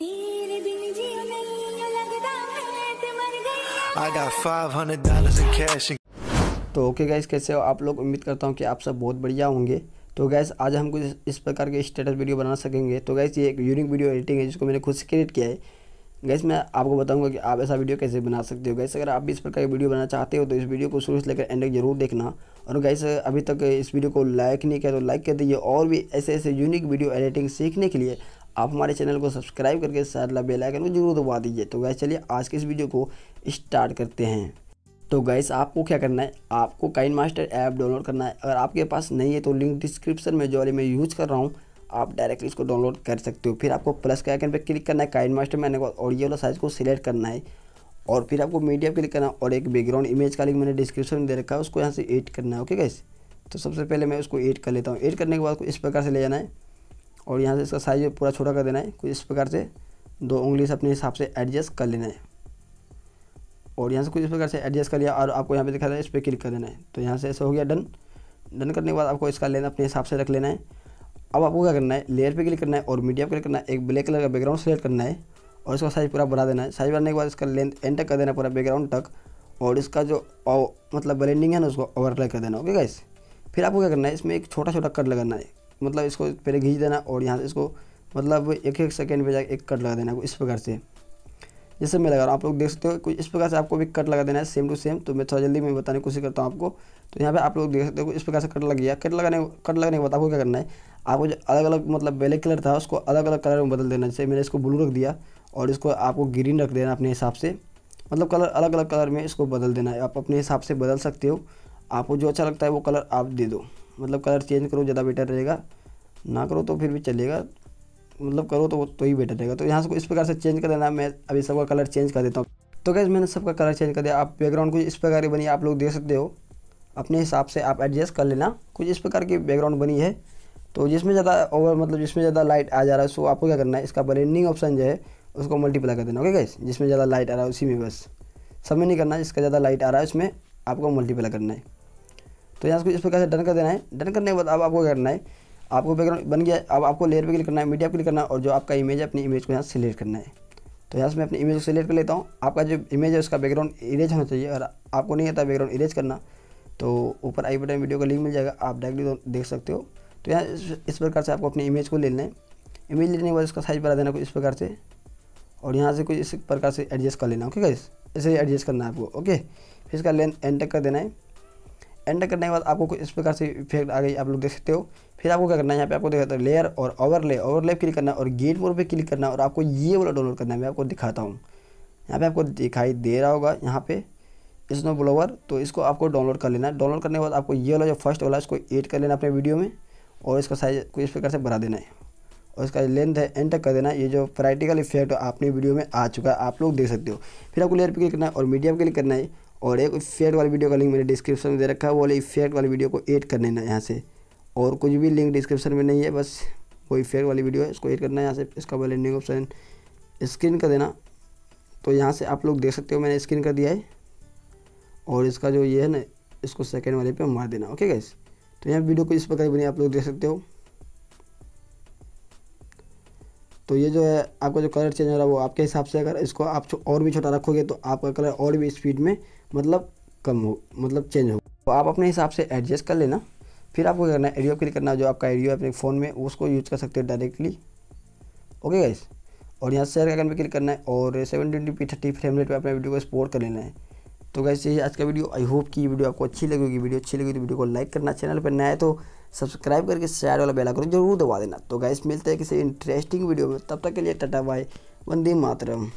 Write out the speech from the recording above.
तो okay guys कैसे हो आप लोग उम्मीद करता हूँ कि आप सब बहुत बढ़िया होंगे तो गैस आज हम कुछ इस प्रकार के स्टेटस वीडियो बना सकेंगे तो गैस ये एक यूनिक वीडियो एडिटिंग है जिसको मैंने खुद से क्रिएट किया है गैस मैं आपको बताऊंगा कि आप ऐसा वीडियो कैसे बना सकते हो गैस अगर आप भी इस प्रकार की वीडियो बनाना चाहते हो तो इस वीडियो को शुरू से लेकर एंड तक जरूर देखना और गैस अभी तक इस वीडियो को लाइक नहीं किया तो लाइक कर दीजिए और भी ऐसे ऐसे यूनिक वीडियो एडिटिंग सीखने के लिए आप हमारे चैनल को सब्सक्राइब करके साथ ला बेल आइकन को जरूर दबा दीजिए तो गैस चलिए आज के इस वीडियो को स्टार्ट करते हैं तो गैस आपको क्या करना है आपको काइन मास्टर ऐप डाउनलोड करना है अगर आपके पास नहीं है तो लिंक डिस्क्रिप्शन में जो अभी मैं यूज़ कर रहा हूँ आप डायरेक्टली इसको डाउनलोड कर सकते हो फिर आपको प्लस के आइकन पर क्लिक करना है काइन मास्टर मैंने और ये वाला साइज को सिलेक्ट करना है और फिर आपको मीडिया क्लिक करना और एक बैकग्राउंड इमेज का लिंक मैंने डिस्क्रिप्शन में दे रखा है उसको यहाँ से एड करना है ओके गैस तो सबसे पहले मैं उसको एड कर लेता हूँ एड करने के बाद इस प्रकार से ले जाना है और यहाँ से इसका साइज पूरा छोटा कर देना है कुछ इस प्रकार से दो उंगली से अपने हिसाब से एडजस्ट कर लेना है और यहाँ से कुछ इस प्रकार से एडजस्ट कर लिया और आपको यहाँ पे दिखा रहा है इस पर क्लिक कर देना है तो यहाँ से ऐसा हो गया डन डन करने के बाद आपको इसका लेना अपने हिसाब से रख लेना है अब आपको क्या करना है लेयर पे क्लिक करना है और मीडिया क्लिक करना है एक ब्लैक कलर का बैकग्राउंड सेलेक्ट करना है और इसका साइज़ पूरा बढ़ा देना है साइज़ बढ़ाने के बाद इसका लेंथ एंड तक कर देना है पूरा बैकग्राउंड तक और इसका जो मतलब ब्लेंडिंग है ना उसको ओवरप्लाई कर देना ओके गाइस फिर आपको क्या करना है इसमें एक छोटा छोटा कट लगाना है मतलब इसको पहले घींच देना और यहाँ से इसको मतलब एक एक सेकेंड पर जाकर एक कट लगा देना इस प्रकार से जैसे मैं लगा रहा हूँ आप लोग देख सकते हो कुछ इस प्रकार से आपको भी कट लगा देना है सेम टू सेम तो मैं थोड़ा जल्दी में बताने की कोशिश करता हूँ आपको तो यहाँ पे आप लोग देख सकते हो इस प्रकार से कट लग गया कट लगाने कट लगाने के बाद आपको क्या करना है आपको जो अलग अलग मतलब ब्लैक कलर था उसको अलग अलग कलर में बदल देना जैसे मैंने इसको ब्लू रख दिया और इसको आपको ग्रीन रख देना अपने हिसाब से मतलब कलर अलग अलग कलर में इसको बदल देना है आप अपने हिसाब से बदल सकते हो आपको जो अच्छा लगता है वो कलर आप दे दो मतलब कलर चेंज करो ज़्यादा बेटर रहेगा ना करो तो फिर भी चलेगा मतलब करो तो तो ही बेटर रहेगा तो यहाँ से इस प्रकार से चेंज कर देना मैं अभी सबका कलर चेंज कर देता हूँ तो कैसे मैंने सबका कलर चेंज कर दिया आप बैकग्राउंड कुछ इस प्रकार की बनी आप लोग देख सकते हो अपने हिसाब से आप एडजस्ट कर लेना कुछ इस प्रकार की बैकग्राउंड बनी है तो जिसमें ज़्यादा ओवर मतलब जिसमें ज़्यादा लाइट आ जा रहा है सो आपको क्या करना है इसका ब्लेंडिंग ऑप्शन जो है उसको मल्टीप्लाई कर देना ओके गैस जिसमें ज़्यादा लाइट आ रहा है उसी में बस सब में नहीं करना जिसका ज़्यादा लाइट आ रहा है उसमें आपको मल्टीप्लाई करना है तो यहाँ इसको इस प्रकार से डन कर देना है डन करने के बाद अब आपको क्या करना है आपको बैकग्राउंड बन गया अब आपको लेयर पे क्लिक करना है मीडिया पे क्लिक करना है और जो आपका इमेज है अपनी इमेज को यहाँ सेलेक्ट करना है तो यहाँ से मैं अपनी इमेज को सिलेक्ट कर लेता हूँ आपका जो इमेज है उसका बैकग्राउंड इरेज होना चाहिए और आपको नहीं आता बैकग्राउंड इरेज करना तो ऊपर आई बटन वीडियो का लिंक मिल जाएगा आप डायरेक्टली देख सकते हो तो यहाँ इस प्रकार से आपको अपनी इमेज को ले लेना है इमेज लेने के बाद उसका साइज़ बढ़ा देना कुछ इस प्रकार से और यहाँ से कुछ इस प्रकार से एडजस्ट कर लेना ओके गाइस ऐसे ही एडजस्ट करना है आपको ओके फिर इसका लेंथ एंटर कर देना है एंटर करने के बाद आपको कुछ इस प्रकार से इफेक्ट आ गई आप लोग देख सकते हो फिर आपको क्या करना है यहाँ पे आपको देखा है लेयर और ओवरले ओवरले क्लिक करना और गेट मोड पे क्लिक करना और आपको ये वाला डाउनलोड करना है मैं आपको दिखाता हूँ यहाँ पे आपको दिखाई दे रहा होगा यहाँ पे स्नो ब्लोवर तो इसको आपको डाउनलोड कर लेना है डाउनलोड करने के बाद आपको ये वाला जो फर्स्ट वाला इसको एड कर लेना अपने वीडियो में और इसका साइज को इस प्रकार से बढ़ा देना है और इसका लेंथ है एंटर कर देना ये जो प्रैक्टिकल इफेक्ट आपने वीडियो में आ चुका है आप लोग देख सकते हो फिर आपको लेयर पर क्लिक करना है और मीडियम क्लिक करना है और एक इफेक्ट वाली वीडियो का लिंक मैंने डिस्क्रिप्शन में दे रखा है वो इफेक्ट वाली वीडियो को एड कर लेना यहाँ से और कुछ भी लिंक डिस्क्रिप्शन में नहीं है बस वो इफेक्ट वाली वीडियो है इसको एड करना है यहाँ से इसका ब्लेंडिंग ऑप्शन स्क्रीन कर देना तो यहाँ से आप लोग देख सकते हो मैंने स्क्रीन कर दिया है और इसका जो ये है ना इसको सेकेंड वाले पे मार देना ओके गैस तो यहाँ वीडियो को इस प्रकार बनी आप लोग देख सकते हो तो ये जो है आपका जो कलर चेंज हो रहा है वो आपके हिसाब से अगर इसको आप और भी छोटा रखोगे तो आपका कलर और भी स्पीड में मतलब कम हो मतलब चेंज हो तो आप अपने हिसाब से एडजस्ट कर लेना फिर आपको करना है एडियो क्लिक करना जो आपका एडियो अपने फ़ोन में उसको यूज कर सकते हो डायरेक्टली ओके गाइस और यहाँ शेयर आइकन पे क्लिक करना है और seven twenty P thirty frame rate पर अपने वीडियो को एक्सपोर्ट कर लेना है तो गैस ये आज का वीडियो आई होप कि वीडियो आपको अच्छी लगेगी वीडियो अच्छी लगी तो वीडियो को लाइक करना चैनल पर नया है तो सब्सक्राइब करके शेयर वाला बेल आइकन जरूर दबा देना तो गैस मिलते हैं किसी इंटरेस्टिंग वीडियो में तब तक के लिए टाटा बाय वंदे मातरम